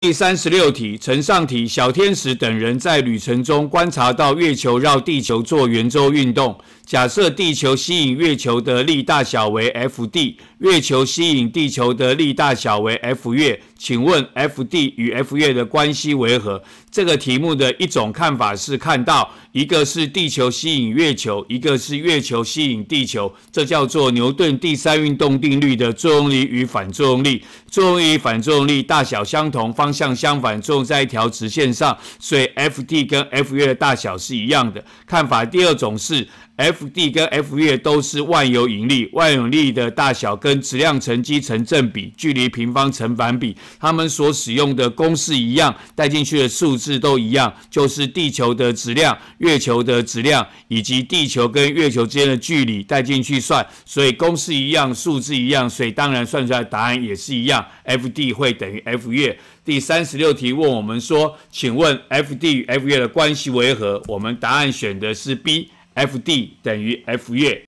第三十六题，陈上题，小天使等人在旅程中观察到月球绕地球做圆周运动。假设地球吸引月球的力大小为 F d 月球吸引地球的力大小为 F 月，请问 F d 与 F 月的关系为何？这个题目的一种看法是看到一个是地球吸引月球，一个是月球吸引地球，这叫做牛顿第三运动定律的作用力与反作用力，作用力与反作用力大小相同，方向相反，作用在一条直线上，所以 F d 跟 F 月的大小是一样的。看法第二种是 F。Fd 跟 F 月都是万有引力，万有引力的大小跟质量乘积成正比，距离平方成反比。它们所使用的公式一样，带进去的数字都一样，就是地球的质量、月球的质量以及地球跟月球之间的距离带进去算，所以公式一样，数字一样，所以当然算出来答案也是一样。Fd 会等于 F 月。第三十六题问我们说，请问 Fd 与 F 月的关系为何？我们答案选的是 B。F D 等于 F 月。